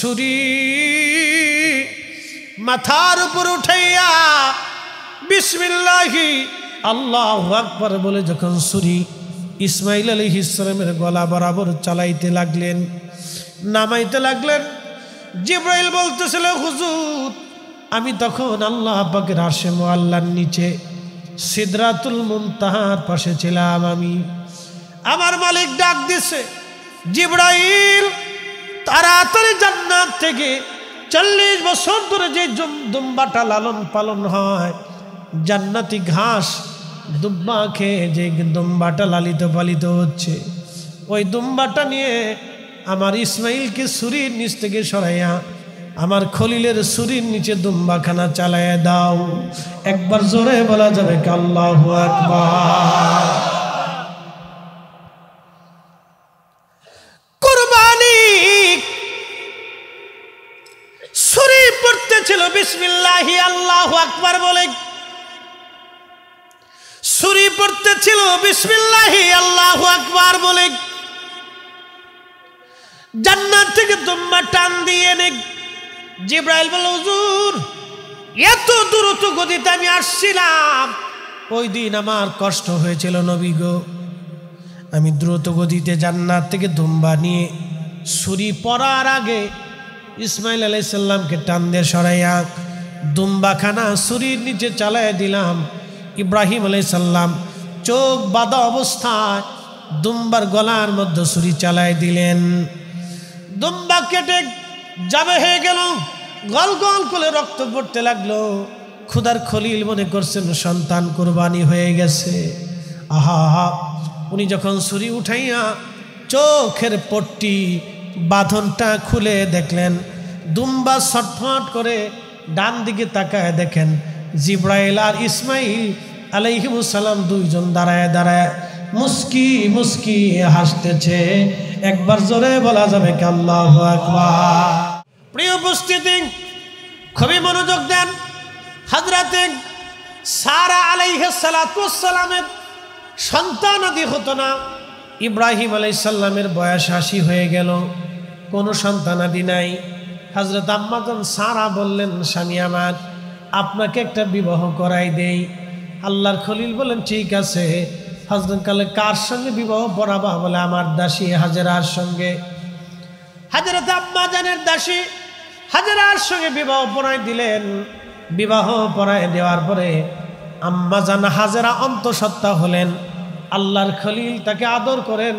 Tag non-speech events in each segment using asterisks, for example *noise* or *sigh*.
ছুরি মাথার উপর উঠাইয়া বিসমিল্লাহি আল্লাহ আকবর বলে যখন সুরি ইসমাইল আলী ইসলামের গলা বরাবর চালাইতে লাগলেন নামাইতে লাগলেন জিব্রাইল বলতেছিল হুজুর আমি তখন আল্লাহ আব্বাকে রাশেম আল্লাহর নিচে সিদ্রাতুল তাহার পাশে ছিলাম আমি আমার মালিক ডাক দিছে জিব্রাইল তাড়াতাড়ি জান্নাত থেকে চল্লিশ বছর ধরে যে দুম্বাটা লালন পালন হয় জান্নাতি ঘাস দুম্বা খেয়ে যে দুম্বাটা লালিত পালিত হচ্ছে ওই দুম্বাটা নিয়ে আমার ইসমাইলকে সুরির নিচ থেকে সরাইয়া আমার খলিলের সুরির নিচে দুম্বাখানা চালায় দাও একবার জোরে বলা যাবে কাল্লাহ আকবার বিসমিল্লাহি আকবার বলে ছুরি পড়তেছিল বিসমিল্লাহি আকবার বলে জান্নাত থেকে তোমা টান দিয়ে নে জিব্রাইল হুজুর এত দ্রুত গতিতে আমি আসছিলাম ওই দিন আমার কষ্ট হয়েছিল নবী গো আমি দ্রুত গতিতে জান্নাত থেকে দুম্বা নিয়ে ছুরি পড়ার আগে ইসমাইল আলাইসাল্লামকে টান দিয়ে সরাইয়া দুম্বাখানা ছুরির নিচে চালায় দিলাম ইব্রাহিম আলাইসাল্লাম চোখ বাঁধা অবস্থায় দুম্বার গলার মধ্যে ছুরি চালায় দিলেন দুম্বা কেটে যাবে হয়ে গেল গল গল করে রক্ত পড়তে লাগলো ক্ষুদার খলিল মনে করছেন সন্তান কোরবানি হয়ে গেছে আহা উনি যখন ছুরি উঠাইয়া চোখের পট্টি বাঁধনটা খুলে দেখলেন দুম্বা ছটফট করে ডান দিকে তাকায় দেখেন জিব্রাইল আর ইসমাইল আলাইহিমুসালাম দুইজন দাঁড়ায় দাঁড়ায় মুস্কি মুস্কি হাসতেছে একবার জোরে বলা যাবে কাল্লাহ আকবার প্রিয় উপস্থিতি খুবই মনোযোগ দেন হাজরাতে সারা আলাইহ সন্তান আদি হতো না ইব্রাহিম আলাইসাল্লামের বয়স আশি হয়ে গেল কোনো সন্তানাদি নাই হজরত আম্মাজন সারা বললেন স্বামী আমার আপনাকে একটা বিবাহ করাই দেই আল্লাহর খলিল বলেন ঠিক আছে হজরত কালে কার সঙ্গে বিবাহ পড়াবা বলে আমার দাসী হাজেরার সঙ্গে হাজরত আম্মাজানের দাসী হাজেরার সঙ্গে বিবাহ পড়াই দিলেন বিবাহ পড়াই দেওয়ার পরে আম্মাজান হাজেরা অন্তঃসত্ত্বা হলেন আল্লাহর খলিল তাকে আদর করেন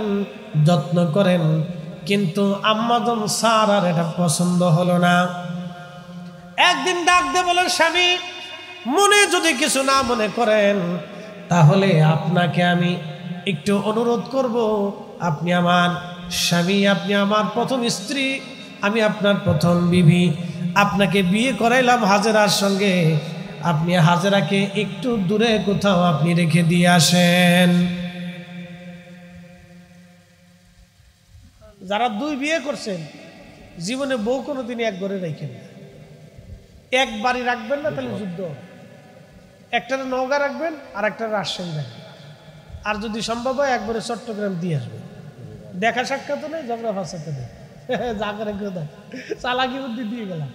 যত্ন করেন কিন্তু আম্মাদন স্যার আর এটা পছন্দ হলো না একদিন ডাক দে বলেন স্বামী মনে যদি কিছু না মনে করেন তাহলে আপনাকে আমি একটু অনুরোধ করব আপনি আমার স্বামী আপনি আমার প্রথম স্ত্রী আমি আপনার প্রথম বিবি আপনাকে বিয়ে করাইলাম হাজেরার সঙ্গে আপনি হাজেরাকে একটু দূরে কোথাও আপনি রেখে দিয়ে আসেন যারা দুই বিয়ে করছেন জীবনে বউ কোনো দিনই এক ঘরে রাখেন এক বাড়ি রাখবেন না তাহলে যুদ্ধ একটারে নওগা রাখবেন আর একটা রাজশাহী রাখবেন আর যদি সম্ভব হয় একবারে চট্টগ্রাম দিয়ে আসবেন দেখা সাক্ষাৎ নেই ঝগড়া ফাঁসাতে নেই *laughs* যা করে কেউ দেখ চালাকি বুদ্ধি দিয়ে গেলাম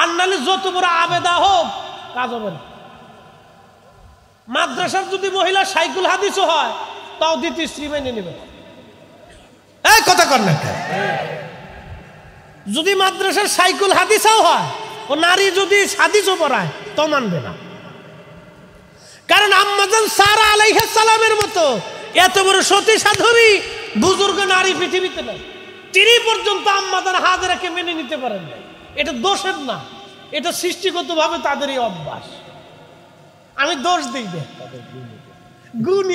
আর যত বড় আবেদা হোক কাজ হবে না মাদ্রাসার যদি মহিলা সাইকুল হাদিসও হয় তাও দ্বিতীয় স্ত্রী মেনে নেবে এই কথা কর না যদি মাদ্রাসার সাইকুল হাদিসাও হয় ও নারী যদি হাদিসও পড়ায় তো মানবে না কারণ আম্মাজান সারা সালামের মতো এত বড় সতী সাধবী বুজুর্গ নারী পৃথিবীতে নেই তিনি পর্যন্ত হাত রেখে মেনে নিতে পারেন না এটা দোষের না এটা সৃষ্টিগত ভাবে তাদেরই অভ্যাস আমি দোষ দিই দেখ তাদের গুণ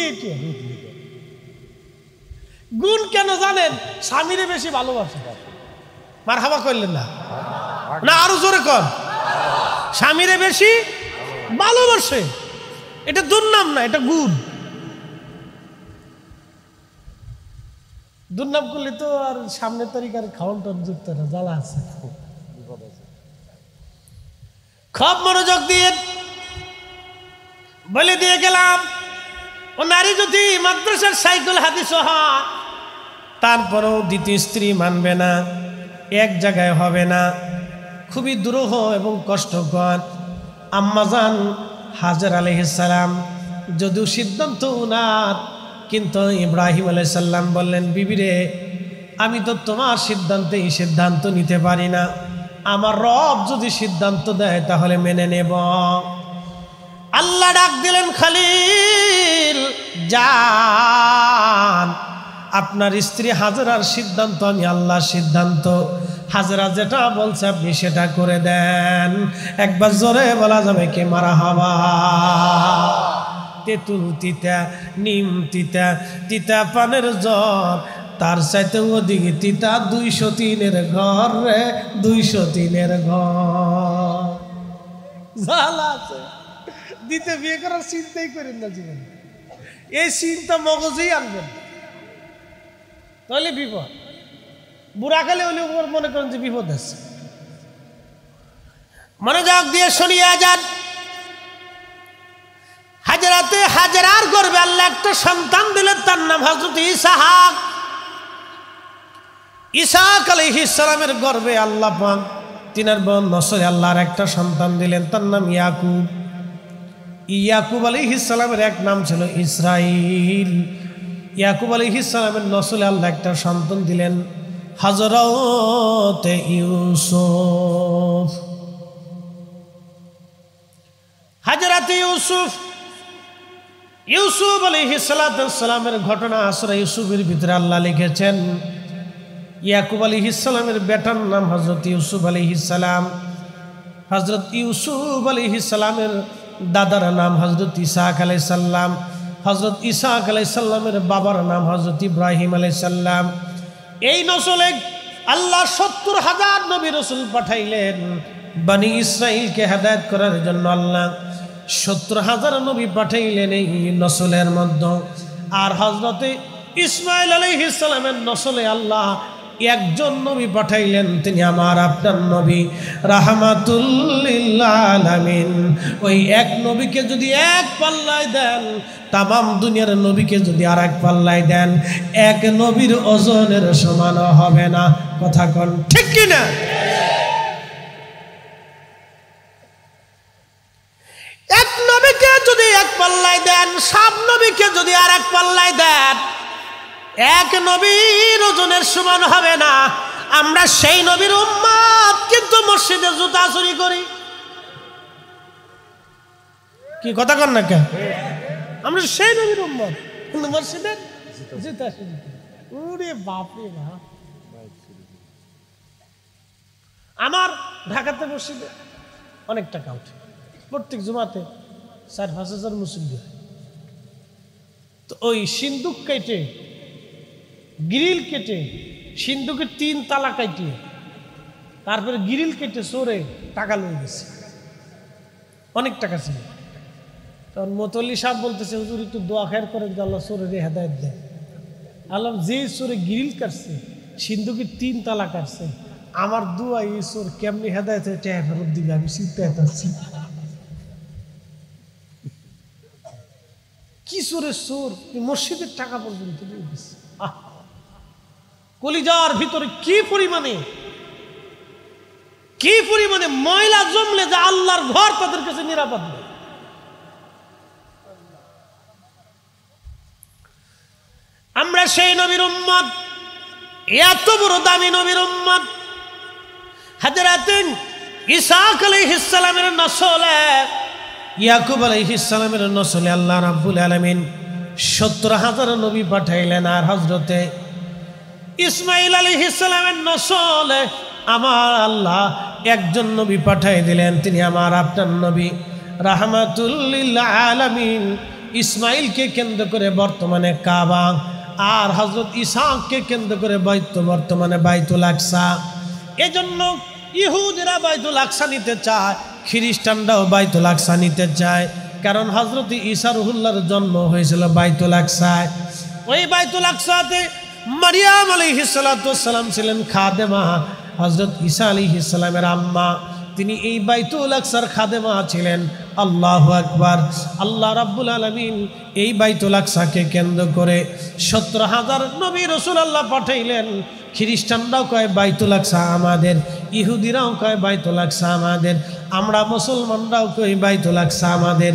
গুণ কেন জানেন স্বামীরে বেশি ভালোবাসে মার হাবা করলেন না না আরো জোরে কর স্বামীরে বেশি ভালোবাসে এটা দুর্নাম না এটা গুণ দুর্নাম করলে তো আর সামনের তারিখ খাওয়ান যুক্ত না জ্বালা আছে খুব মনোযোগ দিয়ে বলে দিয়ে গেলাম ও নারী যদি মাদ্রাসার সাইকেল হাদিস হয় তারপরেও দ্বিতীয় স্ত্রী মানবে না এক জায়গায় হবে না খুবই দুরূহ এবং কষ্টকর আম্মাজান হাজার আলহিসাল্লাম যদিও সিদ্ধান্ত উনার কিন্তু ইব্রাহিম আলাইসাল্লাম বললেন বিবিরে আমি তো তোমার সিদ্ধান্তেই সিদ্ধান্ত নিতে পারি না আমার রব যদি সিদ্ধান্ত দেয় তাহলে মেনে নেব আল্লাহ ডাক দিলেন খালিল যান আপনার স্ত্রী হাজরার সিদ্ধান্ত আমি আল্লাহর সিদ্ধান্ত হাজরা যেটা বলছে আপনি সেটা করে দেন একবার জোরে বলা যাবে কে মারা হবা তেঁতুল তিতা নিম তিতা তিতা পানের জ্বর তার চাইতে ওদিকে তিতা দুইশো তিনের ঘর রে দুইশো তিনের ঘর আছে দিতে বিয়ে করার চিন্তাই করেন না জীবন এই চিন্তা মগজেই আনবেন তাহলে বিপদ বুড়া বুড়াকালে হলে উপর মনে করেন যে বিপদ আছে মনোযোগ দিয়ে শুনিয়া যান হাজারাতে হাজারার গর্বে আল্লাহ একটা সন্তান দিলেন তার নাম হজরত ইসাহাক ইসাহাক ইসলামের গর্বে আল্লাহ পান তিনার বোন নসরে আল্লাহর একটা সন্তান দিলেন তার নাম ইয়াকুব ইয়াকুব ইসলামের এক নাম ছিল ইসরাইল ইয়াকুব আলী ইসলামের নসলে আল্লাহ একটা সন্তান দিলেন হাজরতে ইউসুফ হাজরাতে ইউসুফ ইউসুফ আলী হিসালাতামের ঘটনা আসরা ইউসুফের ভিতরে আল্লাহ লিখেছেন ইয়াকুব আলী ইসলামের বেটার নাম হজরত ইউসুফ আলী ইসালাম হজরত ইউসুফ আলী ইসালামের দাদার নাম হজরত ইসাক আলাই সাল্লাম হজরত ইসাক আলাইসাল্লামের বাবার নাম হজরত ইব্রাহিম আলাইসাল্লাম এই নসলে আল্লাহ সত্তর হাজার নবী রসুল পাঠাইলেন বানি ইসরাইলকে হেদায়ত করার জন্য আল্লাহ সত্তর হাজার নবী পাঠাইলেন এই নসলের মধ্য আর হজরতে ইসমাইল আলহিসের নসলে আল্লাহ একজন নবী পাঠাইলেন তিনি আমার আপনার নবী রাহমাতুল্লিন ওই এক নবীকে যদি এক পাল্লায় দেন তামাম দুনিয়ার নবীকে যদি আর এক পাল্লায় দেন এক নবীর ওজনের সমান হবে না কথা কন ঠিক কিনা এক নবীকে যদি এক পাল্লায় দেন সাব নবীকে যদি আর এক পাল্লায় দেন এক নবী ওজনের সমান হবে না আমরা সেই নবীর উম্মাদ কিন্তু মসজিদে জুতা চুরি করি কি কথা কর না কেন আমরা সেই নবীর উম্মাদ কিন্তু মসজিদের জুতা চুরি করি ওরে বাপরে বাপ আমার ঢাকাতে মসজিদে অনেক টাকা উঠে প্রত্যেক জুমাতে চার পাঁচ হাজার মুসলিম তো ওই সিন্দুক কেটে গ্রিল কেটে সিন্ধুকে তিন তালা কাটিয়ে তারপরে গ্রিল কেটে সরে টাকা লয়ে গেছে অনেক টাকা ছিল তখন মতলি সাহ বলতেছে হুজুর একটু দোয়া খের করে আল্লাহ সরে রে হেদায়ত দেয় আল্লাহ যে সরে গ্রিল কাটছে সিন্ধুকে তিন তালা কাটছে আমার দোয়া এই সোর কেমনি হেদায়ত হয়ে টাকা ফেরত দিবে আমি শিখতে পাচ্ছি কি সোরের সোর মসজিদের টাকা পর্যন্ত দিয়ে দিচ্ছে আহ কলিজার ভিতরে কি পরিমাণে কি পরিমাণে ময়লা জমলে যে আল্লাহর ঘর তাদের কাছে নিরাপদ আমরা সেই নবীর উম্মত এত বড় দামি নবীর উম্মত হাজরাতেন ইসাক আলাইহিসসালামের নসলে ইয়াকুব আলাইহিসসালামের নসলে আল্লাহ রাবুল আলমিন সত্তর হাজার নবী পাঠাইলেন আর হজরতে ইসমাইল আলী ইসলামের নসলে আমার আল্লাহ একজন নবী পাঠাই দিলেন তিনি আমার আপনার নবী রাহমাতুল্লাহ আলমিন ইসমাইলকে কেন্দ্র করে বর্তমানে কাবা আর হজরত ইসাকে কেন্দ্র করে বাইত বর্তমানে বাইতুল আকসা এজন্য ইহুদিরা বাইতুল আকসা নিতে চায় খ্রিস্টানরাও বাইতুল আকসা নিতে চায় কারণ হজরত ইসারুহুল্লার জন্ম হয়েছিল বাইতুল আকসায় ওই বাইতুল আকসাতে মারিয়াম আলী হিসালাতাম ছিলেন খাদেমা হজরত ঈসা আলী হিসালামের আম্মা তিনি এই বাইতুল আকসার খাদেমা ছিলেন আল্লাহ আকবার আল্লাহ রাব্বুল আলমিন এই বাইতুল আকসাকে কেন্দ্র করে সত্তর হাজার নবী রসুল আল্লাহ পাঠাইলেন খ্রিস্টানরাও কয় বাইতুল আকসা আমাদের ইহুদিরাও কয় বাইতুল আকসা আমাদের আমরা মুসলমানরাও কই বাইতুল আকসা আমাদের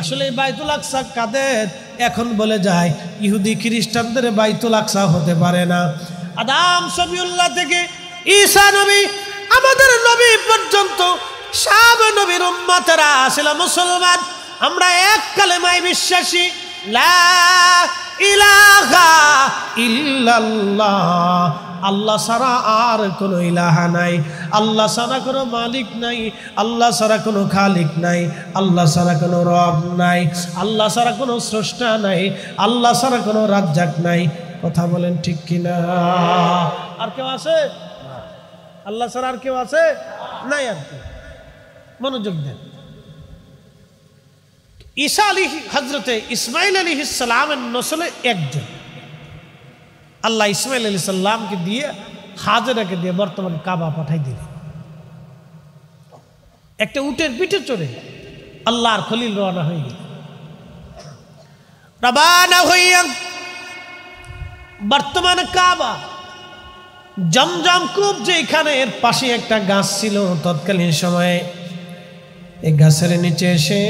আসলে বাইতুল আকসা কাদের এখন বলে যায় ইহুদি খ্রিস্টানদের বাইতুল আকসা হতে পারে না আদাম সবিউল্লাহ থেকে ঈশা নবী আমাদের নবী পর্যন্ত সব নবীর উম্মাতেরা আসলে মুসলমান আমরা এক কালেমায় বিশ্বাসী লা ইলাহা ইল্লাল্লাহ আল্লাহ সারা আর কোনো ইলাহা নাই আল্লাহ ছাড়া কোনো মালিক নাই আল্লাহ ছাড়া কোনো খালিক নাই আল্লাহ ছাড়া কোনো রব নাই আল্লাহ ছাড়া কোনো স্রষ্টা নাই আল্লাহ ছাড়া কোনো রাজ্জাক নাই কথা বলেন ঠিক কিনা আর কেউ আছে আল্লাহ ছাড়া আর কেউ আছে নাই আর কি মনোযোগ দেন ঈসা আলী হজরতে ইসমাইল আলী ইসলামের নসলে একজন আল্লাহ ইসমাইল আলী সাল্লামকে দিয়ে হাজেরাকে দিয়ে বর্তমানে কাবা পাঠাই দিল একটা উটের পিঠে চড়ে আল্লাহর খলিল রওনা হয়ে গেল রবানা হইয়া বর্তমানে কাবা জমজম কূপ যে এখানে এর পাশে একটা গাছ ছিল তৎকালীন সময়ে এই গাছের নিচে এসে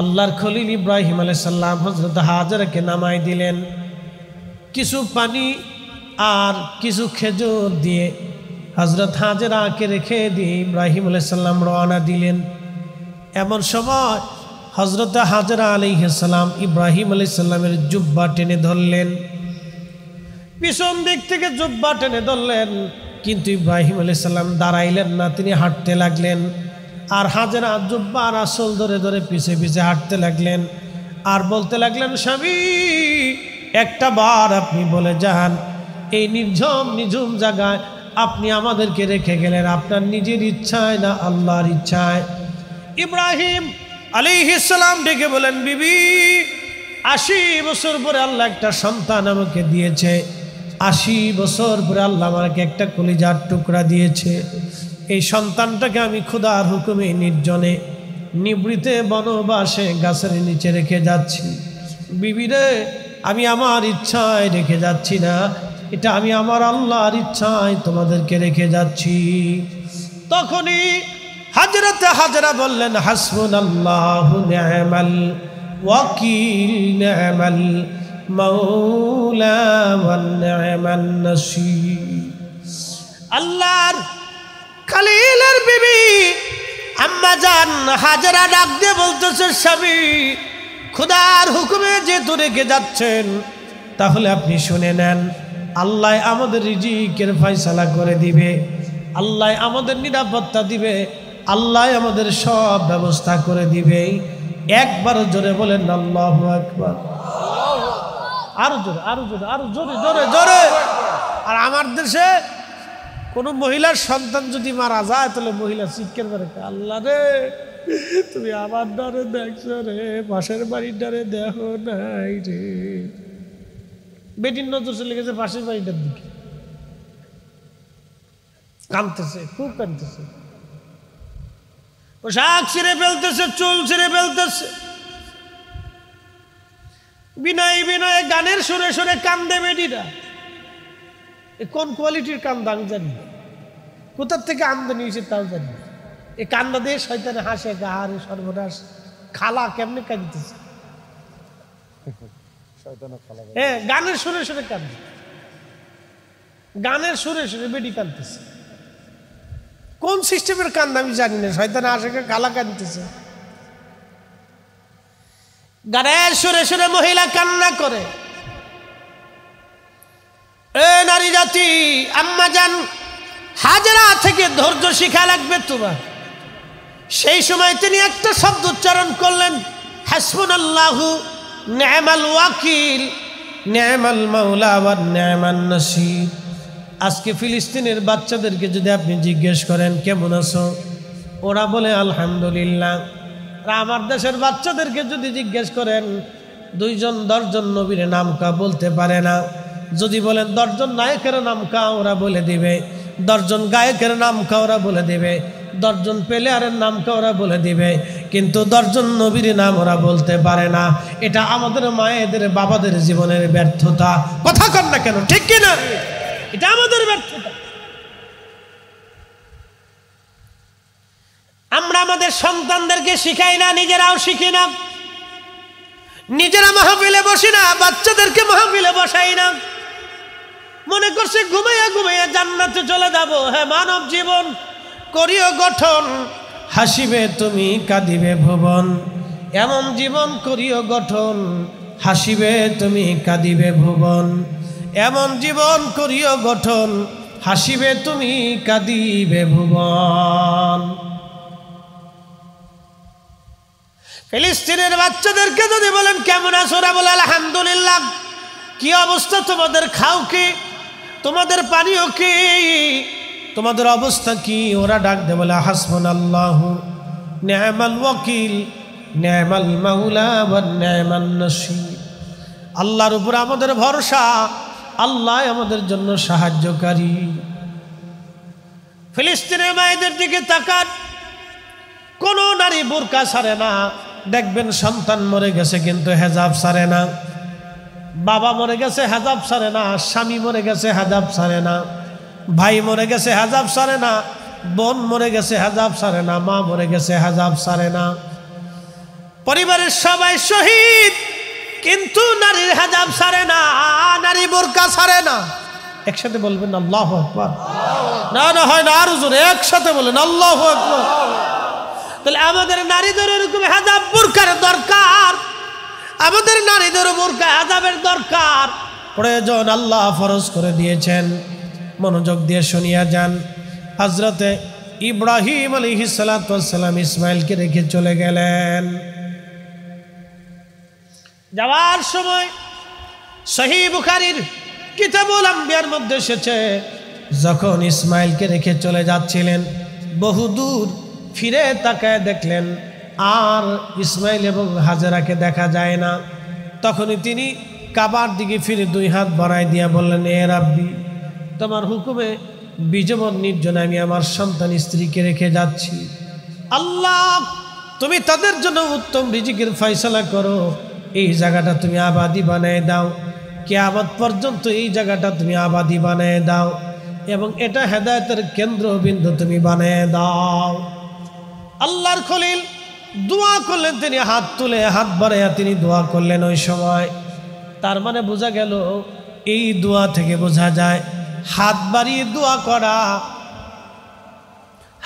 আল্লাহর খলিল ইব্রাহিম আলাই সাল্লাম হজরত হাজারাকে নামাই দিলেন কিছু পানি আর কিছু খেজুর দিয়ে হজরত হাজরাকে রেখে দিয়ে ইব্রাহিম আলাইসাল্লাম রওনা দিলেন এমন সময় হজরত হাজরা আলিহাল্লাম ইব্রাহিম আলাইসাল্লামের জুব্বা টেনে ধরলেন পিছন দিক থেকে জুব্বা টেনে ধরলেন কিন্তু ইব্রাহিম আলাইসাল্লাম দাঁড়াইলেন না তিনি হাঁটতে লাগলেন আর হাজেরা জুব্বার আসল ধরে ধরে পিছে পিছে হাঁটতে লাগলেন আর বলতে লাগলেন স্বামী একটা বার আপনি বলে যান এই নির্ঝম নিঝুম জায়গায় আপনি আমাদেরকে রেখে গেলেন আপনার নিজের ইচ্ছায় না আল্লাহর ইচ্ছায় ইব্রাহিম আলী ইসলাম ডেকে বলেন বিবি আশি বছর পরে আল্লাহ একটা সন্তান আমাকে দিয়েছে আশি বছর পরে আল্লাহ আমাকে একটা কলিজার টুকরা দিয়েছে এই সন্তানটাকে আমি ক্ষুদার হুকুমে নির্জনে নিবৃতে বনবাসে গাছের নিচে রেখে যাচ্ছি বিবিরে আমি আমার ইচ্ছায় রেখে যাচ্ছি না এটা আমি আমার আল্লাহর ইচ্ছায় তোমাদেরকে রেখে যাচ্ছি তখনই হাজরাতে হাজরা বললেন হাসবুন আল্লাহ নেমাল ওয়াকিল নেমাল আল্লাহর খালিলের বিবি আম্মা যান হাজারা ডাক দিয়ে বলতেছে স্বামী খুদার হুকুমে যেহেতু রেখে যাচ্ছেন তাহলে আপনি শুনে নেন আল্লাহ আমাদের রিজিকের ফয়সালা করে দিবে আল্লাহ আমাদের নিরাপত্তা দিবে আল্লাহ আমাদের সব ব্যবস্থা করে দিবে একবার জোরে বলেন আল্লাহ একবার আরো জোরে আরো জোরে আরো জোরে জোরে জোরে আর আমার দেশে কোনো মহিলার সন্তান যদি মারা যায় তাহলে মহিলা শিক্ষের পারে আল্লাহ রে তুমি আমার ডারে দেখছো রে পাশের বাড়ির ডারে দেখো নাই রে বেটির নজর চলে গেছে পাশের বাড়িটার দিকে কাঁদতেছে খুব কাঁদতেছে পোশাক ছিঁড়ে ফেলতেছে চুল ছিঁড়ে ফেলতেছে বিনয় বিনয় গানের সুরে সুরে কান্দে বেটিরা কোন কোয়ালিটির কান্দা আমি জানি কোথার থেকে আমদানি হয়েছে তাও জানি এ কান্দা দিয়ে শয়তানে হাসে গাহারে সর্বনাশ খালা কেমনে কাঁদতেছে হ্যাঁ গানের সুরে সুরে কাঁদবে গানের সুরে সুরে বেডি কাঁদতেছে কোন সিস্টেমের কান্দ আমি জানি না শয়তান আশেখা গালা কাঁদতেছে গানের সুরে সুরে মহিলা কান্না করে এ নারী জাতি আম্মা যান হাজারা থেকে ধৈর্য শিখা লাগবে তোমার সেই সময় তিনি একটা শব্দ উচ্চারণ করলেন হাসমুন আল্লাহু নেমাল ওয়াকিল নেমাল মাওলা আবার নেমাল নাসির আজকে ফিলিস্তিনের বাচ্চাদেরকে যদি আপনি জিজ্ঞেস করেন কেমন আছো ওরা বলে আলহামদুলিল্লাহ আর আমার দেশের বাচ্চাদেরকে যদি জিজ্ঞেস করেন দুইজন দশজন নবীর নাম কা বলতে পারে না যদি বলেন দশজন নায়কের নাম কা ওরা বলে দিবে দশজন গায়কের নাম কা ওরা বলে দিবে দশজন প্লেয়ারের নাম কা ওরা বলে দিবে কিন্তু দশজন নবীর নাম ওরা বলতে পারে না এটা আমাদের মায়েদের বাবাদের জীবনের ব্যর্থতা কথা কর না কেন ঠিক কিনা এটা আমাদের ব্যর্থতা আমরা আমাদের সন্তানদেরকে শিখাই না নিজেরাও শিখি না নিজেরা মাহফিলে বসি না বাচ্চাদেরকে মাহফিলে বসাই না মনে করছে ঘুমাইয়া ঘুমাইয়া জান্নাতে চলে যাবো হ্যাঁ মানব জীবন করিও গঠন হাসিবে তুমি কাঁদিবে ভুবন এমন জীবন করিও গঠন হাসিবে তুমি কাঁদিবে ভুবন এমন জীবন করিও গঠন হাসিবে তুমি কাঁদিবে ভুবন ফিলিস্তিনের বাচ্চাদেরকে যদি বলেন কেমন আছো রা বলে আলহামদুলিল্লাহ কি অবস্থা তোমাদের খাও কি তোমাদের পানিও কি তোমাদের অবস্থা কি ওরা ডাক দে বলে হাসবন আল্লাহ ন্যায়মাল ওকিল ন্যায়মাল মাউলা বা ন্যায়মাল নসি আল্লাহর উপর আমাদের ভরসা আল্লাহ আমাদের জন্য সাহায্যকারী ফিলিস্তিনের মায়েদের দিকে তাকান কোনো নারী বোরকা সারে না দেখবেন সন্তান মরে গেছে কিন্তু হেজাব সারে না বাবা মরে গেছে হেজাব সারে না স্বামী মরে গেছে হেজাব সারে না ভাই মরে গেছে হাজাব সারে না বোন মরে গেছে হাজাব সারে না মা মরে গেছে হাজাব সারে না পরিবারের সবাই শহীদ কিন্তু নারীর হাজাব সারে না নারী বোরকা সারে না একসাথে বলবেন আল্লাহ একবার না না হয় না আরো জোর একসাথে বলেন আল্লাহ একবার তাহলে আমাদের নারীদের এরকম হাজাব বোরকার দরকার আমাদের নারীদের বোরকা হাজাবের দরকার প্রয়োজন আল্লাহ ফরজ করে দিয়েছেন মনোযোগ দিয়ে শুনিয়া যান হাজরতে ইব্রাহিম আলী হিসালাতাম ইসমাইলকে রেখে চলে গেলেন যাওয়ার সময় সহি বুখারির কিতাবুল আম্বিয়ার মধ্যে এসেছে যখন ইসমাইলকে রেখে চলে যাচ্ছিলেন বহুদূর ফিরে তাকায় দেখলেন আর ইসমাইল এবং হাজেরাকে দেখা যায় না তখনই তিনি কাবার দিকে ফিরে দুই হাত বড়াই দিয়া বললেন এ রাব্বি তোমার হুকুমে বিজবন নির্জনে আমি আমার সন্তান স্ত্রীকে রেখে যাচ্ছি আল্লাহ তুমি তাদের জন্য উত্তম রিজিকের ফয়সলা করো এই জায়গাটা তুমি আবাদি বানিয়ে দাও কেয়ামত পর্যন্ত এই জায়গাটা তুমি আবাদি বানিয়ে দাও এবং এটা হেদায়তের কেন্দ্রবিন্দু তুমি বানিয়ে দাও আল্লাহর খলিল দোয়া করলেন তিনি হাত তুলে হাত বাড়াইয়া তিনি দোয়া করলেন ওই সময় তার মানে বোঝা গেল এই দোয়া থেকে বোঝা যায় হাত বাড়িয়ে দোয়া করা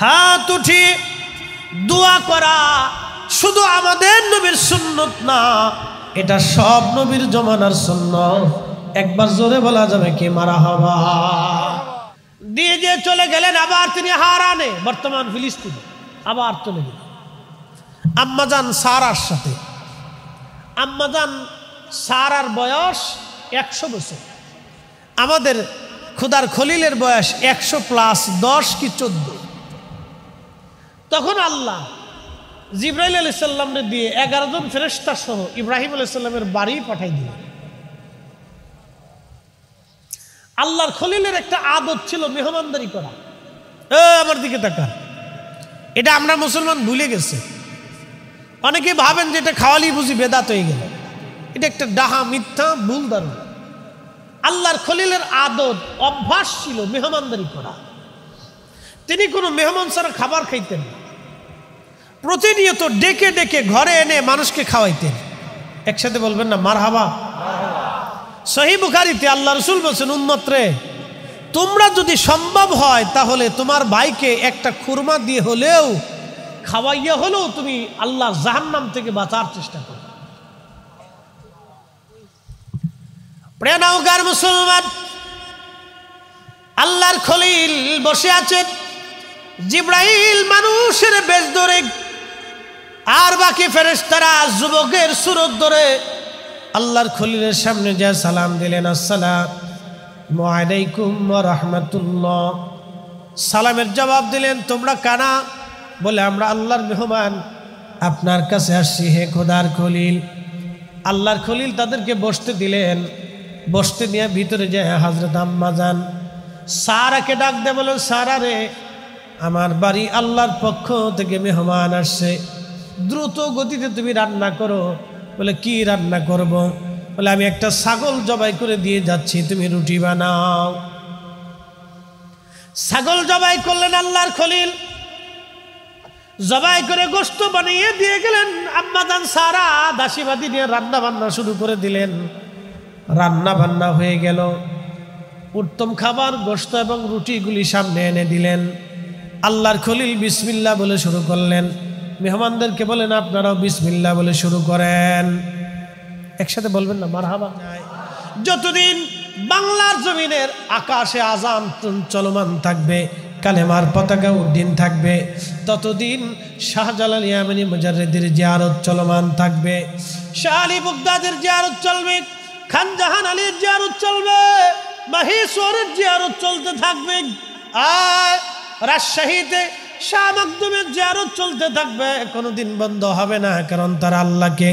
হাত উঠি দোয়া করা শুধু আমাদের নবীর সুন্নত না এটা সব নবীর জমানার সুন্ন একবার জোরে বলা যাবে কে মারা হবা দিয়ে যে চলে গেলেন আবার তিনি হারানে বর্তমান ফিলিস্তিন আবার চলে গেলেন আম্মাজান সারার সাথে আম্মাজান সারার বয়স একশো বছর আমাদের খুদার খলিলের বয়স একশো প্লাস দশ কি চোদ্দ তখন আল্লাহ জিব্রাইল আলি সাল্লামরে দিয়ে এগারো জন ফেরেস্তা সহ ইব্রাহিম আলি সাল্লামের বাড়ি পাঠাই দিল আল্লাহর খলিলের একটা আদত ছিল মেহমানদারি করা আমার দিকে তাকান এটা আমরা মুসলমান ভুলে গেছে অনেকে ভাবেন যে এটা খাওয়ালি বুঝি বেদাত হয়ে গেল এটা একটা ডাহা মিথ্যা ভুল ধারণা আল্লাহর খলিলের আদত অভ্যাস ছিল মেহমানদারি করা তিনি কোনো মেহমান ছাড়া খাবার খাইতেন প্রতিনিয়ত ডেকে ডেকে ঘরে এনে মানুষকে খাওয়াইতেন একসাথে বলবেন না মার হাবা সহি বুখারিতে আল্লাহ রসুল বলছেন উন্মত্রে তোমরা যদি সম্ভব হয় তাহলে তোমার ভাইকে একটা খুরমা দিয়ে হলেও খাওয়াইয়া হলেও তুমি আল্লাহ জাহান্নাম থেকে বাঁচার চেষ্টা করো প্রেনাউকার মুসলমান আল্লাহর খলিল বসে আছেন জিব্রাইল মানুষের বেশ ধরে আর বাকি ফেরেস্তারা যুবকের সুরত ধরে আল্লাহর খলিলের সামনে যা সালাম দিলেন আসসালাম রহমতুল্লাহ সালামের জবাব দিলেন তোমরা কানা বলে আমরা আল্লাহর মেহমান আপনার কাছে আসছি হে খোদার খলিল আল্লাহর খলিল তাদেরকে বসতে দিলেন বসতে নিয়ে ভিতরে যায় হাজরত হ্যাঁ, আম্মা যান সারাকে ডাক দে বলো সারা রে আমার বাড়ি আল্লাহর পক্ষ থেকে মেহমান আসছে দ্রুত গতিতে তুমি রান্না করো বলে কি রান্না করব। বলে আমি একটা ছাগল জবাই করে দিয়ে যাচ্ছি তুমি রুটি বানাও ছাগল জবাই করলেন আল্লাহর খলিল জবাই করে গোস্ত বানিয়ে দিয়ে গেলেন আম্মাদান সারা দাসীবাদী নিয়ে রান্না বান্না শুরু করে দিলেন রান্না বান্না হয়ে গেল উত্তম খাবার গোস্ত এবং রুটিগুলি সামনে এনে দিলেন আল্লাহর খলিল বিসমিল্লা বলে শুরু করলেন মেহমানদেরকে বলেন আপনারাও বিসমিল্লা বলে শুরু করেন একসাথে বলবেন না মার হাবা যতদিন বাংলার জমিনের আকাশে আজান চলমান থাকবে কালেমার পতাকা উদ্দিন থাকবে ততদিন শাহজালাল ইয়ামিনী মুজারেদের জিয়ারত চলমান থাকবে শাহ আলী বুগদাদের জিয়ারত চলবে খানজাহান আলীর জিয়ারত চলবে মাহেশ্বরের সোরের জিয়ারত চলতে থাকবে আর রাজশাহীতে শাহ মকদুমের জিয়ারত চলতে থাকবে কোনোদিন বন্ধ হবে না কারণ তারা আল্লাহকে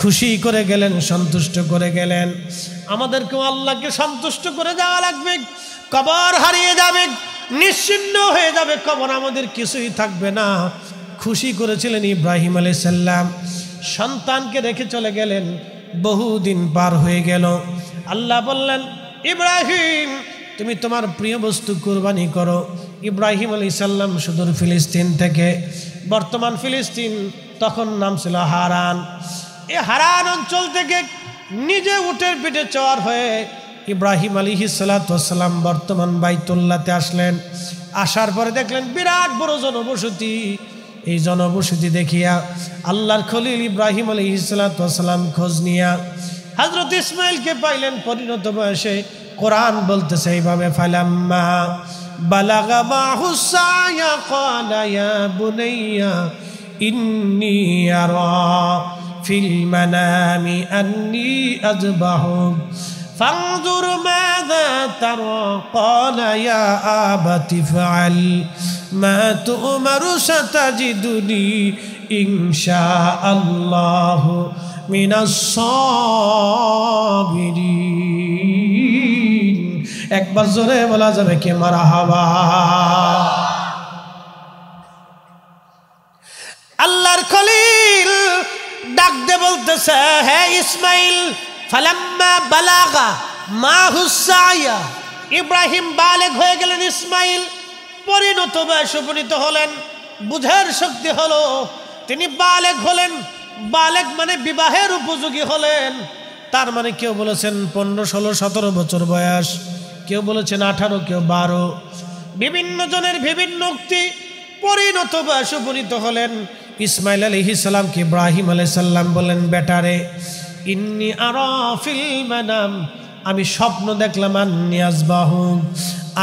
খুশি করে গেলেন সন্তুষ্ট করে গেলেন আমাদেরকেও আল্লাহকে সন্তুষ্ট করে যাওয়া লাগবে কবর হারিয়ে যাবে নিশ্চিন্ন হয়ে যাবে কবর আমাদের কিছুই থাকবে না খুশি করেছিলেন ইব্রাহিম আলি সাল্লাম সন্তানকে রেখে চলে গেলেন বহুদিন পার হয়ে গেল আল্লাহ বললেন ইব্রাহিম তুমি তোমার প্রিয় বস্তু কোরবানি করো ইব্রাহিম আলী সাল্লাম সুদূর ফিলিস্তিন থেকে বর্তমান ফিলিস্তিন তখন নাম ছিল হারান এ হারান অঞ্চল থেকে নিজে উঠের পিঠে চর হয়ে ইব্রাহিম আলী সালাতাম বর্তমান বাইতুল্লাতে আসলেন আসার পরে দেখলেন বিরাট বড় জনবসতি এই জনবসতি দেখিয়া আল্লাহর খলিল ইব্রাহিম আলী ইসলাতাম খোঁজ নিয়া হজরত ইসমাইলকে পাইলেন পরিণত বয়সে কোরআন বলতেছে এইভাবে ফালাম্মা বালাগা মাহুসায়া ইন্নি আন্নি ما تؤمر ستجدني إن شاء الله من একবার জোরে বলা যাবে কে মারা হাবা আল্লাহর খলিল ডাক দে বলতেছে হে ইসমাইল ফালাম্মা বালাগা মা হুসাইয়া ইব্রাহিম বালেগ হয়ে গেলেন ইসমাইল পরিণত বয়স উপনীত হলেন বুঝের শক্তি হলো তিনি বালেক হলেন বালেক মানে বিবাহের উপযোগী হলেন তার মানে কেউ বলেছেন পনেরো ষোলো সতেরো বছর বয়স কেউ বলেছেন আঠারো কেউ বারো বিভিন্ন জনের বিভিন্ন উক্তি পরিণত বয়স উপনীত হলেন ইসমাইল আলী ইসলামকে ইব্রাহিম আলাইসাল্লাম বলেন বেটারে ইন্নি আরফিল ম্যাডাম আমি স্বপ্ন দেখলাম আন্নি আসবাহ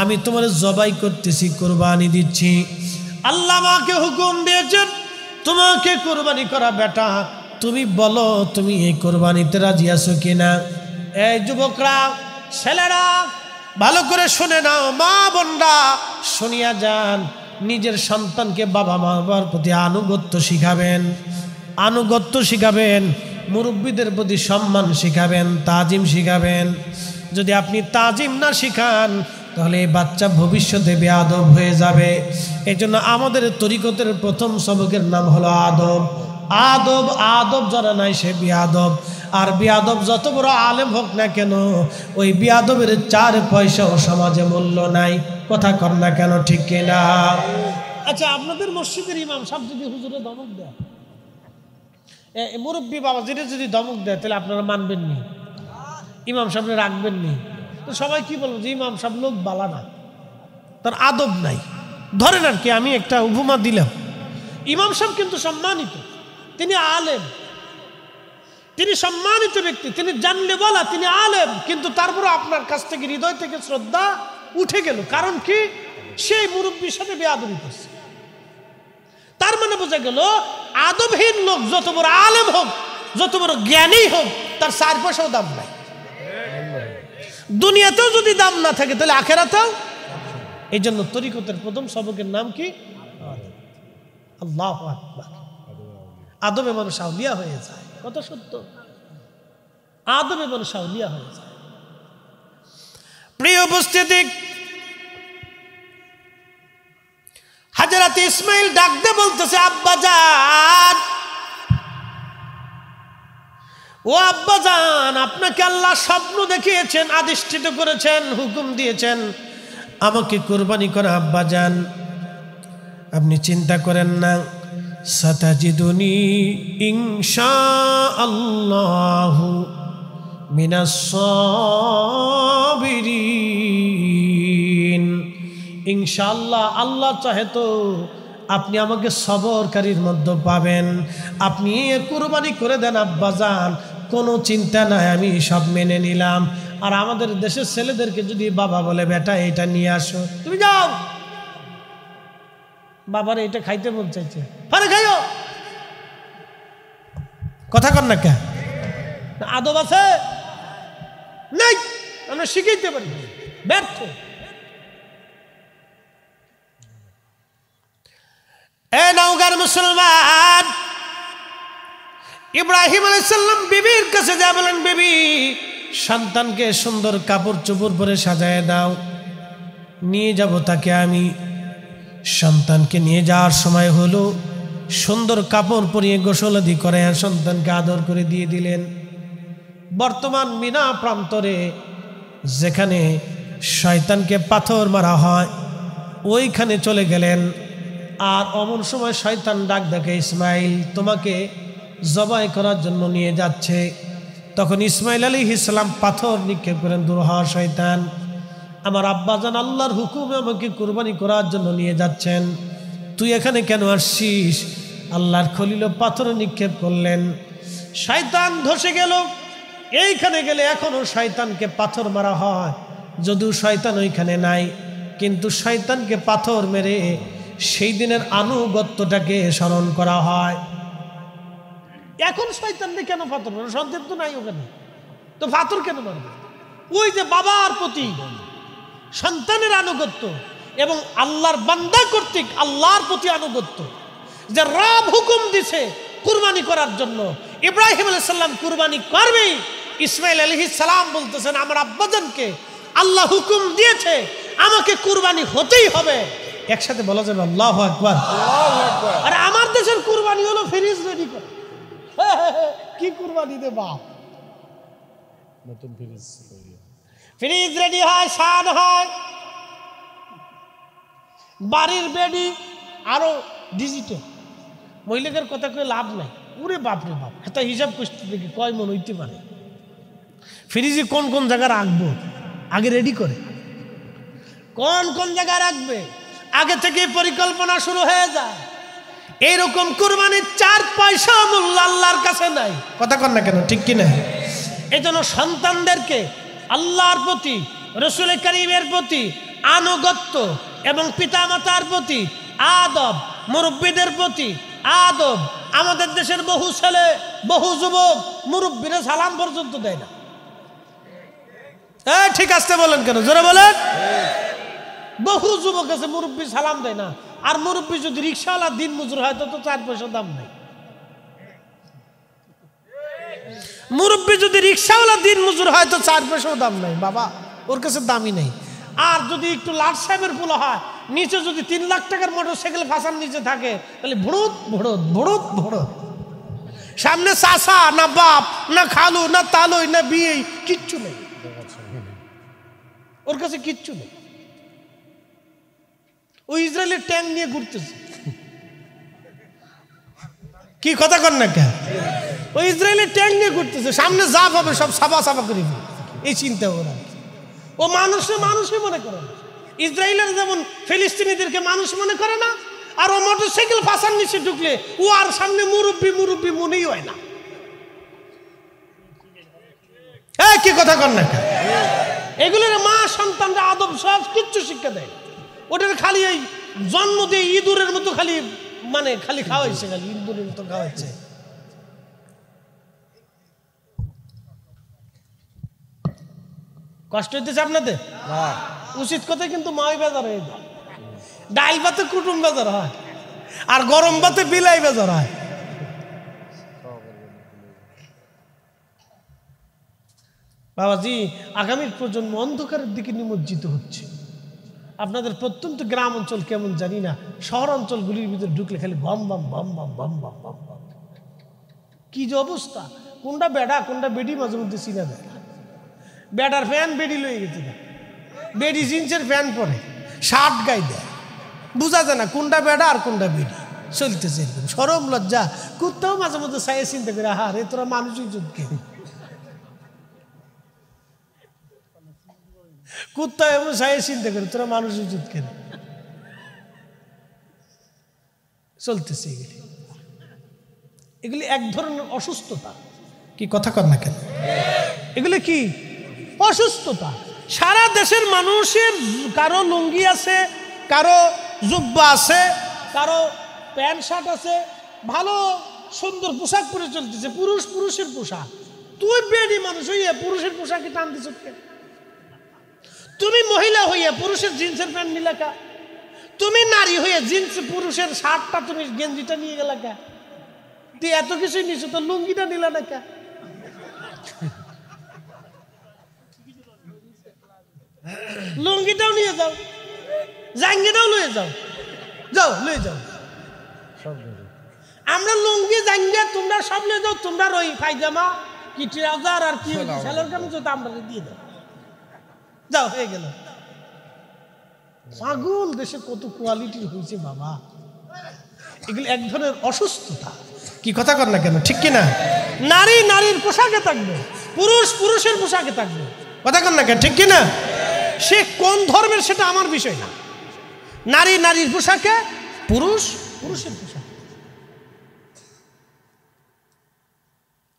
আমি তোমার জবাই করতেছি কোরবানি দিচ্ছি আল্লাহ মাকে হুকুম দিয়েছেন তোমাকে কোরবানি করা বেটা তুমি বলো তুমি এই কোরবানিতে রাজি আছো কিনা এই যুবকরা ছেলেরা ভালো করে শুনে নাও মা বোনরা শুনিয়া যান নিজের সন্তানকে বাবা মা বাবার প্রতি আনুগত্য শিখাবেন আনুগত্য শিখাবেন মুরব্বীদের প্রতি সম্মান শিখাবেন তাজিম শিখাবেন যদি আপনি তাজিম না শিখান তাহলে এই বাচ্চা ভবিষ্যতে বেআদব হয়ে যাবে এই জন্য আমাদের তরিকতের প্রথম সবকের নাম হলো আদব আদব আদব যারা নাই সে বিয়াদব আর বিয়াদব যত বড় আলেম হোক না কেন ওই বিয়াদবের চার পয়সাও সমাজে মূল্য নাই কথা কর না কেন ঠিক কিনা আচ্ছা আপনাদের মসজিদের ইমাম সব যদি হুজুরে দমক দেয় মুরব্বী বাবা যদি যদি দমক দেয় তাহলে আপনারা মানবেননি ইমাম সাহেবরা রাখবেননি সবাই কি বলবো যে ইমাম সাহেব লোক বালা না তার আদব নাই ধরেন আর কি আমি একটা উপমা দিলাম ইমাম সাহেব কিন্তু সম্মানিত তিনি আলেম তিনি সম্মানিত ব্যক্তি তিনি জানলে বলা তিনি আলেম কিন্তু তারপরে আপনার কাছ থেকে হৃদয় থেকে শ্রদ্ধা উঠে গেল কারণ কি সেই মুরব্বীর সাথে বেআরি করছে তার মানে বোঝা গেল আদবহীন লোক যত বড় আলেম হোক যত বড় জ্ঞানী হোক তার চারপাশেও দাম নাই দুনিয়াতেও যদি দাম না থাকে তাহলে আখেরাতেও এই জন্য তরিকতের প্রথম সবকের নাম কি আল্লাহ আদমে মানুষ আউলিয়া হয়ে যায় কত সত্য আদমে মানুষ আউলিয়া হয়ে যায় প্রিয় উপস্থিতি হাজারাতে ইসমাইল ডাকতে বলতেছে আব্বা যা ও আব্বা যান আপনাকে আল্লাহ স্বপ্ন দেখিয়েছেন আদিষ্ঠিত করেছেন হুকুম দিয়েছেন আমাকে কোরবানি করা আব্বা যান আপনি চিন্তা করেন না সাতাজিদুনি ইংসা আল্লাহ মিনাসবিরিন ইনশাআল্লাহ আল্লাহ চাহে তো আপনি আমাকে সবরকারীর মধ্যে পাবেন আপনি কুরবানি করে দেন আব্বাজান কোনো চিন্তা নাই আমি সব মেনে নিলাম আর আমাদের দেশের ছেলেদেরকে যদি বাবা বলে বেটা এটা নিয়ে আসো তুমি যাও বাবার এটা খাইতে মন চাইছে আরে খাইও কথা কর না কেন আদব আছে নাই আমরা শিখাইতে পারি ব্যর্থ এ নওগার মুসলমান ইব্রাহিম আলাইসাল্লাম বিবির কাছে যা বলেন বিবি সন্তানকে সুন্দর কাপড় চোপড় পরে সাজায় দাও নিয়ে যাব তাকে আমি সন্তানকে নিয়ে যাওয়ার সময় হলো সুন্দর কাপড় পরিয়ে গোসলাদি করে আর সন্তানকে আদর করে দিয়ে দিলেন বর্তমান মিনা প্রান্তরে যেখানে শয়তানকে পাথর মারা হয় ওইখানে চলে গেলেন আর অমন সময় শয়তান ডাক দেখে ইসমাইল তোমাকে জবাই করার জন্য নিয়ে যাচ্ছে তখন ইসমাইল আলী ইসলাম পাথর নিক্ষেপ করেন দুরহা শয়তান আমার জান আল্লাহর হুকুমে আমাকে কোরবানি করার জন্য নিয়ে যাচ্ছেন তুই এখানে কেন আসছিস আল্লাহর খলিল পাথর নিক্ষেপ করলেন শয়তান ধসে গেল এইখানে গেলে এখনও শয়তানকে পাথর মারা হয় যদিও শয়তান ওইখানে নাই কিন্তু শয়তানকে পাথর মেরে সেই দিনের আনুগত্যটাকে স্মরণ করা হয় এখন শয়তানকে কেন ফাতর মারবে সন্দেহ তো নাই ওখানে তো ফাতর কেন মারবে ওই যে বাবার প্রতি সন্তানের আনুগত্য এবং আল্লাহর বান্দা কর্তৃক আল্লাহর প্রতি আনুগত্য যে রাব হুকুম দিছে কুরবানি করার জন্য ইব্রাহিম আলাইসাল্লাম কুরবানি করবেই ইসমাইল আলহি সালাম বলতেছেন আমার আব্বাজানকে আল্লাহ হুকুম দিয়েছে আমাকে কুরবানি হতেই হবে একসাথে বলা যাবে আল্লাহ একবার আর আমার দেশের কুরবানি হলো ফিরিজ রেডি করা কি কুরবানি দে বাপ নতুন ফ্রিজ ফ্রিজ রেডি হয় সান হয় বাড়ির বেডি আরো ডিজিটাল মহিলাদের কথা করে লাভ নাই উরে বাপ রে বাপ এত হিসাব করতে দেখি কয় মন হইতে পারে ফ্রিজে কোন কোন জায়গায় রাখবো আগে রেডি করে কোন কোন জায়গায় রাখবে আগে থেকে পরিকল্পনা শুরু হয়ে যায় এইরকম কোরবানির চার পয়সা মূল্য আল্লাহর কাছে নাই কথা কন না কেন ঠিক কি না এই জন্য সন্তানদেরকে আল্লাহর প্রতি রসুল করিমের প্রতি আনুগত্য এবং পিতামাতার প্রতি আদব মুরব্বীদের প্রতি আদব আমাদের দেশের বহু ছেলে বহু যুবক মুরব্বীরা সালাম পর্যন্ত দেয় না ঠিক আসতে বলেন কেন জোরে বলেন হ্যাঁ। বহু যুবক আছে মুরব্বী সালাম দেয় না আর মুরব্বী যদি রিক্সাওয়ালা দিন মজুর হয় তো চার পয়সা দাম নেই মুরব্বী যদি রিক্সাওয়ালা দিন মজুর হয় তো চার পয়সাও দাম নেই বাবা ওর কাছে দামই নেই আর যদি একটু লাট সাহেবের ফুল হয় নিচে যদি তিন লাখ টাকার মোটর সাইকেল ফাঁসার নিচে থাকে তাহলে ভুড়ুত ভুড়ুত ভুড়ুত ভুড়ুত সামনে চাষা না বাপ না খালু না তালুই না বিয়ে কিচ্ছু নেই ওর কাছে কিচ্ছু নেই ওই ইসরায়েলের ট্যাং নিয়ে ঘুরতেছে কি কথা কর না কেন ওই ইসরায়েলের ট্যাঙ্ক নিয়ে ঘুরতেছে সামনে যা পাবে সব সাফা সাফা করে এই চিন্তা ওরা ও মানুষে মানুষে মনে করে ইসরায়েলের যেমন ফিলিস্তিনিদেরকে মানুষ মনে করে না আর ও মোটর সাইকেল পাশার নিচে ঢুকলে ও আর সামনে মুরব্বী মুরব্বী মনেই হয় না কি কথা কর না এগুলোর মা সন্তানরা আদব সব কিচ্ছু শিক্ষা দেয় ওটা খালি এই জন্ম দিয়ে ইঁদুরের মতো খালি মানে খালি খাওয়া হয়েছে খালি ইঁদুরের মতো খাওয়া হয়েছে কষ্ট হইতেছে আপনাদের উচিত কথা কিন্তু মাই বাজার হয়ে ডাল ভাতে কুটুম বাজার হয় আর গরম ভাতে বিলাই বাজার হয় বাবাজি আগামী প্রজন্ম অন্ধকারের দিকে নিমজ্জিত হচ্ছে আপনাদের প্রত্যন্ত গ্রাম অঞ্চল কেমন জানি না শহর অঞ্চলগুলির ভিতরে ঢুকলে খালি বম বম বম বম বম বম বম বম কি যে অবস্থা কোনটা বেড়া কোনটা বেডি মাঝে মধ্যে চিনা দেয় বেটার ফ্যান বেডি লয়ে গেছে না বেডি জিন্সের ফ্যান পরে শার্ট গাই দেয় বোঝা যায় না কোনটা বেড়া আর কোনটা বেডি চলতেছে সরম লজ্জা কুত্তাও মাঝে মধ্যে সাইয়ে চিন্তা করে আহা রে তোরা মানুষই যুদ্ধ কুত্তা এমন সাহে চিন্তা করে তোরা মানুষ উচিত কেন চলতেছে এগুলি এগুলি এক ধরনের অসুস্থতা কি কথা কর না কেন এগুলি কি অসুস্থতা সারা দেশের মানুষের কারো লুঙ্গি আছে কারো জুব্বা আছে কারো প্যান্ট শার্ট আছে ভালো সুন্দর পোশাক পরে চলতেছে পুরুষ পুরুষের পোশাক তুই বেডি মানুষ হইয়া পুরুষের পোশাক টান দিচ্ছ কেন তুমি মহিলা হইয়া পুরুষের জিন্সের প্যান্ট নিলে কা তুমি নারী হয়ে জিন্স পুরুষের শার্টটা তুমি গেঞ্জিটা নিয়ে গেলা কা তুই এত কিছুই নিছো তো লুঙ্গিটা নিলা না কা লুঙ্গিটাও নিয়ে যাও জাঙ্গিটাও লয়ে যাও যাও লয়ে যাও আমরা লুঙ্গি জাঙ্গিয়া তোমরা সব নিয়ে যাও তোমরা রই পায়জামা কি ট্রাউজার আর কি সালোয়ার কামিজ আমরা দিয়ে দাও যা হয়ে গেল পাগল দেশে কত কোয়ালিটির হয়েছে বাবা এগুলো এক ধরনের অসুস্থতা কি কথা কর না কেন ঠিক কিনা নারী নারীর পোশাকে থাকবে পুরুষ পুরুষের পোশাকে থাকবে কথা কর না কেন ঠিক কিনা সে কোন ধর্মের সেটা আমার বিষয় না নারী নারীর পোশাকে পুরুষ পুরুষের পোশাক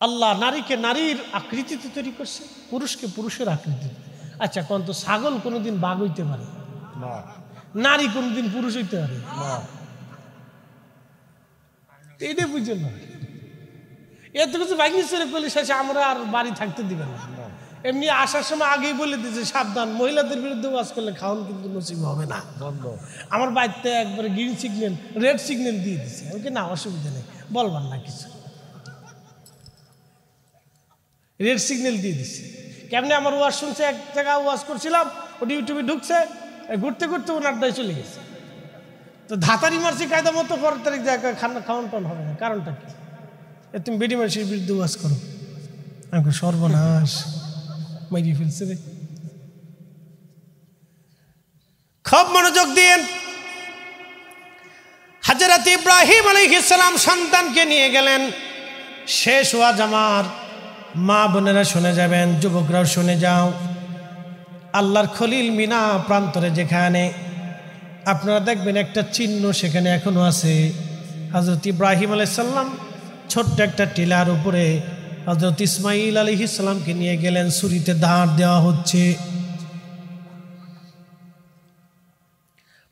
আল্লাহ নারীকে নারীর আকৃতিতে তৈরি করছে পুরুষকে পুরুষের আকৃতিতে আচ্ছা কত ছাগল কোনোদিন বাঘ হইতে পারে নারী কোনোদিন পুরুষ হইতে পারে এটা বুঝে না এত কিছু ভাঙিয়ে চলে করলে শেষে আমরা আর বাড়ি থাকতে দিবে না এমনি আসার সময় আগেই বলে দিয়েছে সাবধান মহিলাদের বিরুদ্ধে ওয়াজ করলে খাওয়ান কিন্তু নসিব হবে না আমার বাড়িতে একবারে গ্রিন সিগন্যাল রেড সিগন্যাল দিয়ে দিছে ওকে না অসুবিধা নেই বলবার না কিছু রেড সিগন্যাল দিয়ে দিছে কেমনে আমার ওয়াজ শুনছে এক জায়গায় ওয়াজ করছিলাম ওটি ইউটিউবে ঢুকছে ঘুরতে ঘুরতে ওনার দায় চলে গেছে তো ধাতার মারছি কায়দা মতো পরের তারিখ জায়গায় খানা খাওয়ান টান হবে না কারণটা কি তুমি বেডি মানুষের বিরুদ্ধে ওয়াজ করো আমাকে সর্বনাশ মাইরিয়ে ফেলছে রে খুব মনোযোগ দিন হাজরাত ইব্রাহিম আলী ইসলাম সন্তানকে নিয়ে গেলেন শেষ ওয়াজ আমার মা বোনেরা শুনে যাবেন যুবকরাও শুনে যাও আল্লাহর খলিল মিনা প্রান্তরে যেখানে আপনারা দেখবেন একটা চিহ্ন সেখানে এখনও আছে হজরত ইব্রাহিম আলাইসাল্লাম ছোট্ট একটা টিলার উপরে হজরত ইসমাইল আলি ইসলামকে নিয়ে গেলেন সুরিতে দাঁড় দেওয়া হচ্ছে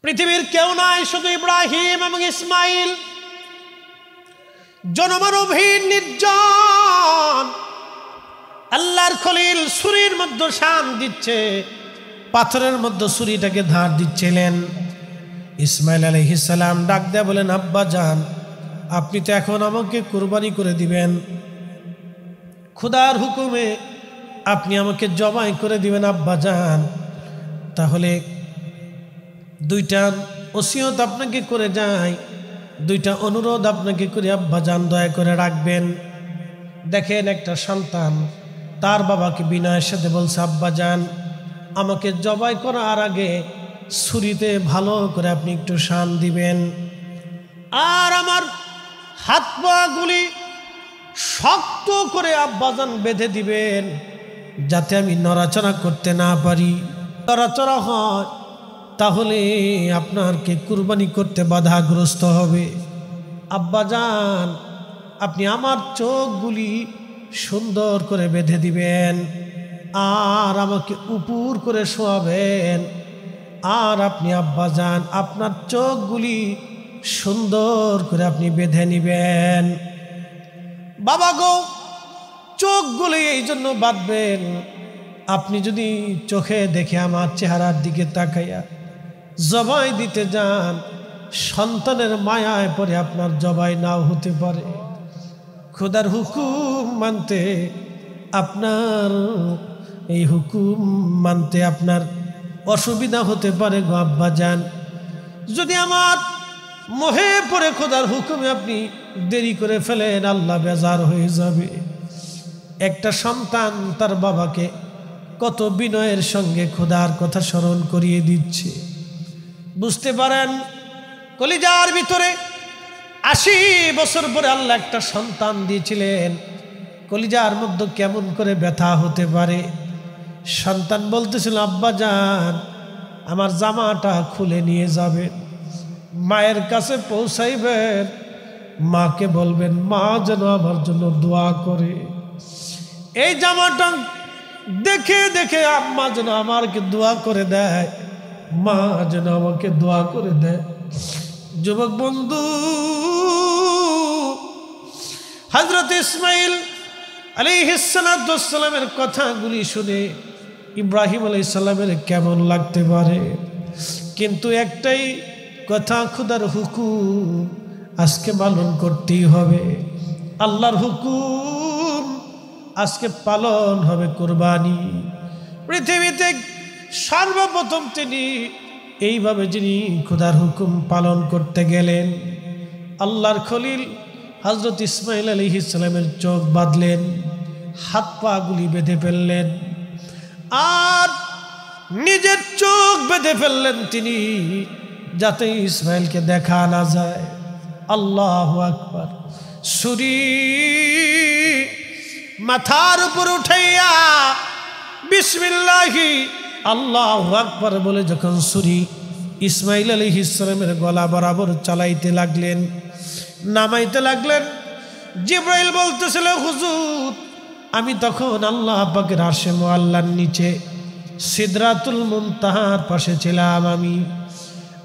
পৃথিবীর কেউ নাই শুধু ইব্রাহিম এবং ইসমাইল জনমানবহীন নির্জন আল্লাহর খলিল ছুরির মধ্যে শান দিচ্ছে পাথরের মধ্যে ছুরিটাকে ধার দিচ্ছিলেন ইসমাইল সালাম ডাক দেয়া বলেন আব্বা যান আপনি তো এখন আমাকে কোরবানি করে দিবেন খুদার হুকুমে আপনি আমাকে জমাই করে দিবেন আব্বা যান তাহলে দুইটা ওসিয়ত আপনাকে করে যায় দুইটা অনুরোধ আপনাকে করে আব্বা যান দয়া করে রাখবেন দেখেন একটা সন্তান তার বাবাকে বিনা সাথে বলছে আব্বা যান আমাকে জবাই করার আগে ছুরিতে ভালো করে আপনি একটু শান দিবেন আর আমার হাত পাগুলি শক্ত করে আব্বাজান বেঁধে দিবেন যাতে আমি নড়াচড়া করতে না পারি নড়াচড়া হয় তাহলে আপনারকে কুরবানি করতে বাধাগ্রস্ত হবে আব্বাজান আপনি আমার চোখগুলি সুন্দর করে বেঁধে দিবেন আর আমাকে উপর করে শোয়াবেন আর আপনি আব্বা যান আপনার চোখগুলি সুন্দর করে আপনি বেঁধে নিবেন বাবা গো চোখগুলি এই জন্য বাঁধবেন আপনি যদি চোখে দেখে আমার চেহারার দিকে তাকাইয়া জবাই দিতে যান সন্তানের মায়ায় পরে আপনার জবাই নাও হতে পারে খোদার হুকুম মানতে আপনার এই হুকুম মানতে আপনার অসুবিধা হতে পারে গো আব্বা যান যদি আমার মোহে পরে খোদার হুকুমে আপনি দেরি করে ফেলেন আল্লাহ বেজার হয়ে যাবে একটা সন্তান তার বাবাকে কত বিনয়ের সঙ্গে খোদার কথা স্মরণ করিয়ে দিচ্ছে বুঝতে পারেন কলিজার ভিতরে আশি বছর পরে আল্লাহ একটা সন্তান দিয়েছিলেন কলিজার মধ্যে কেমন করে ব্যথা হতে পারে সন্তান বলতেছিল আব্বা যান আমার জামাটা খুলে নিয়ে যাবে মায়ের কাছে পৌঁছাইবেন মাকে বলবেন মা যেন আমার জন্য দোয়া করে এই জামাটা দেখে দেখে আম্মা যেন আমাকে দোয়া করে দেয় মা যেন আমাকে দোয়া করে দেয় যুবক বন্ধু হজরত ইসমাইল আলী হিসালামের কথাগুলি শুনে ইব্রাহিম আলি সাল্লামের কেমন লাগতে পারে কিন্তু একটাই কথা খুদার হুকুম আজকে পালন করতেই হবে আল্লাহর হুকুম আজকে পালন হবে কোরবানি পৃথিবীতে সর্বপ্রথম তিনি এইভাবে যিনি খোদার হুকুম পালন করতে গেলেন আল্লাহর খলিল হজরত ইসমাইল আলী ইসলামের চোখ বাঁধলেন হাত পাগুলি বেঁধে ফেললেন আর নিজের চোখ বেঁধে ফেললেন তিনি যাতে ইসমাইলকে দেখা না যায় আল্লাহ আকবর সুরি মাথার উপর উঠাইয়া বিসমিল্লাহি আল্লাহ আকবর বলে যখন সুরি ইসমাইল আলী ইসলামের গলা বরাবর চালাইতে লাগলেন নামাইতে লাগলেন জিব্রাইল বলতেছিল হুজুর আমি তখন আল্লাহ পাকের আশে মোয়াল্লার নিচে সিদ্রাতুল তাহার পাশে ছিলাম আমি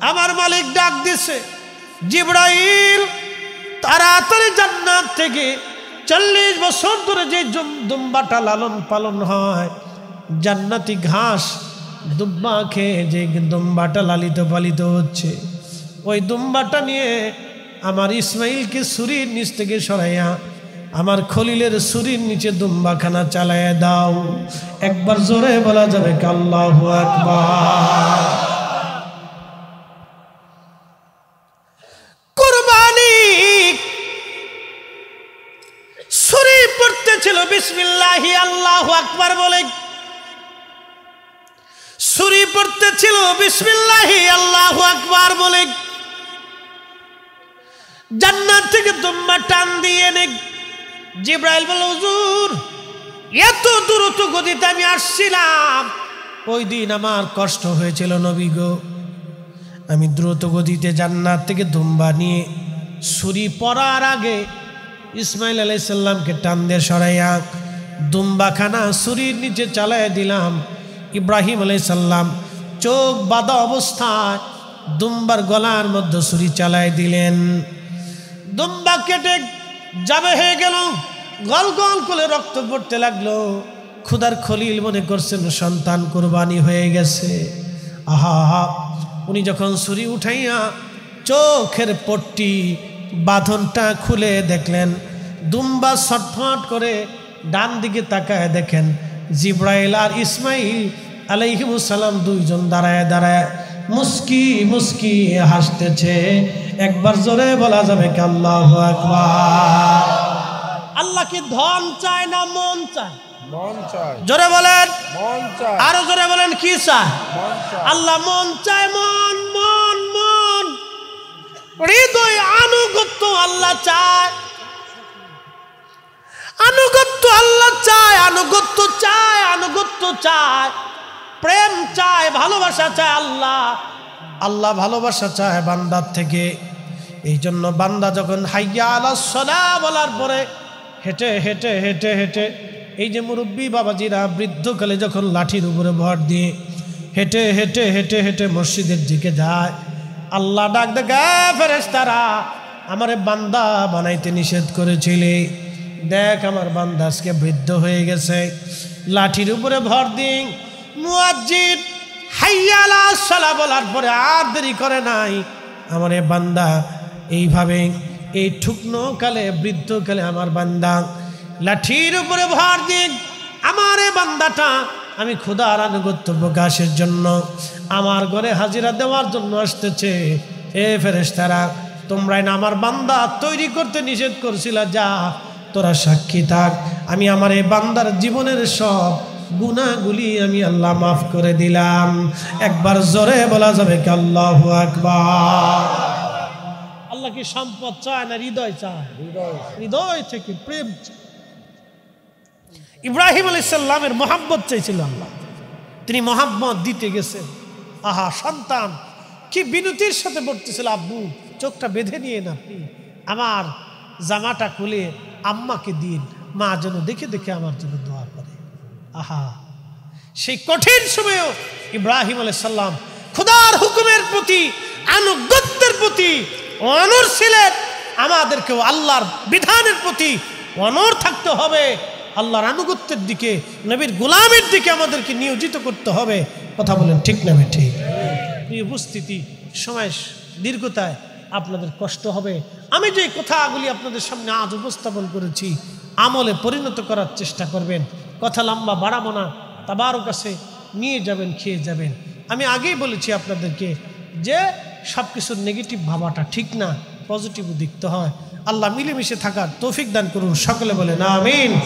আমার মালিক ডাক দিছে জিব্রাইল তাড়াতাড়ি জান্নাত থেকে চল্লিশ বছর ধরে যে দুম্বাটা লালন পালন হয় জান্নাতি ঘাস দুম্বা খেয়ে যে দুম্বাটা লালিত পালিত হচ্ছে ওই দুম্বাটা নিয়ে আমার ইসমাইলকে সুরির নিচ থেকে সরাইয়া আমার খলিলের সুরির নিচে দুম্বাখানা চালায় দাও একবার জোরে বলা যাবে কাল্লাহ আকবার ছিল বিসমিল্লাহি আল্লাহ আকবার বলে পড়তেছিল বিসমিল্লাহি আল্লাহ আকবার বলে জান্নাত থেকে তোমা টান দিয়ে নে জিব্রাইল বলে হুজুর এত দ্রুত গতিতে আমি আসছিলাম ওই দিন আমার কষ্ট হয়েছিল নবী গো আমি দ্রুত গতিতে জান্নাত থেকে দুম্বা নিয়ে সুরি পড়ার আগে ইসমাইল আলাইসাল্লামকে টান দিয়ে সরাইয়া দুম্বাখানা সুরির নিচে চালাই দিলাম ইব্রাহিম আলাইসাল্লাম চোখ বাঁধা অবস্থায় দুম্বার গলার মধ্যে ছুরি চালায় দিলেন দুম্বা কেটে যাবে হয়ে গেল গল গল করে রক্ত পড়তে লাগলো ক্ষুদার খলিল মনে করছেন সন্তান কোরবানি হয়ে গেছে আহা আহা উনি যখন ছুরি উঠাইয়া চোখের পট্টি বাঁধনটা খুলে দেখলেন দুম্বা ছটফট করে ডান দিকে তাকায় দেখেন জিব্রাইল আর ইসমাইল আলাইহিমুসালাম দুইজন দাঁড়ায় দাঁড়ায় মুস্কি মুস্কি হাসতেছে একবার জোরে বলা যাবে আল্লাহ আকবার কি ধন চায় না মন চায় জোরে বলেন আরো জোরে বলেন কি চায় আল্লাহ মন চায় মন মন মন হৃদয় আনুগত্য আল্লাহ চায় আনুগত্য আল্লাহ চায় আনুগত্য চায় আনুগত্য চায় প্রেম চায় ভালোবাসা চায় আল্লাহ আল্লাহ ভালোবাসা চায় বান্দার থেকে এই জন্য বান্দা যখন হাইয়া সলা বলার পরে হেঁটে হেঁটে হেঁটে হেঁটে এই যে মুরব্বী বাবাজিরা বৃদ্ধকালে যখন লাঠির উপরে ভর দিয়ে হেঁটে হেঁটে হেঁটে হেঁটে মসজিদের দিকে যায় আল্লাহ ডাক দেখা ফেরেস তারা আমারে বান্দা বানাইতে নিষেধ করেছিলে দেখ আমার বান্দাসকে আজকে বৃদ্ধ হয়ে গেছে লাঠির উপরে ভর দিন মুয়াজ্জিদ হাইয়ালা সালা বলার পরে আর দেরি করে নাই আমার বান্দা এইভাবে এই ঠুকনো কালে বৃদ্ধ কালে আমার বান্দা লাঠির উপরে ভর দিন আমার বান্দাটা আমি ক্ষুদার আনুগত্য প্রকাশের জন্য আমার ঘরে হাজিরা দেওয়ার জন্য আসতেছে এ ফেরেস্তারা তোমরাই না আমার বান্দা তৈরি করতে নিষেধ করছিলা যা তোরা সাক্ষী থাক আমি আমার এই বান্দার জীবনের সব গুনাগুলি আমি আল্লাহ মাফ করে দিলাম একবার জোরে বলা যাবে কি আল্লাহ আকবার আল্লাহ কি সম্পদ চায় না হৃদয় চায় হৃদয় থেকে প্রেম ইব্রাহিম আলাইসাল্লামের মোহাম্মত চাইছিল আল্লাহ তিনি মোহাম্মত দিতে গেছেন আহা সন্তান কি বিনতির সাথে পড়তেছিল আব্বু চোখটা বেঁধে নিয়ে না আমার জামাটা খুলে আম্মাকে দিন মা যেন দেখে দেখে আমার জন্য দোয়া করে আহা সেই কঠিন সময়েও ইব্রাহিম সাল্লাম খুদার হুকুমের প্রতি আনুগত্যের প্রতি অনর ছিলেন আমাদেরকেও আল্লাহর বিধানের প্রতি অনর থাকতে হবে আল্লাহর আনুগত্যের দিকে নবীর গোলামের দিকে আমাদেরকে নিয়োজিত করতে হবে কথা বলেন ঠিক নামে ঠিক উপস্থিতি সময় দীর্ঘতায় আপনাদের কষ্ট হবে আমি যে কথাগুলি আপনাদের সামনে আজ উপস্থাপন করেছি আমলে পরিণত করার চেষ্টা করবেন কথা লম্বা বাড়াবো না তাবারও কাছে নিয়ে যাবেন খেয়ে যাবেন আমি আগেই বলেছি আপনাদেরকে যে সব কিছুর নেগেটিভ ভাবাটা ঠিক না পজিটিভ দেখতে হয় আল্লাহ মিলেমিশে থাকার তৌফিক দান করুন সকলে না আমিন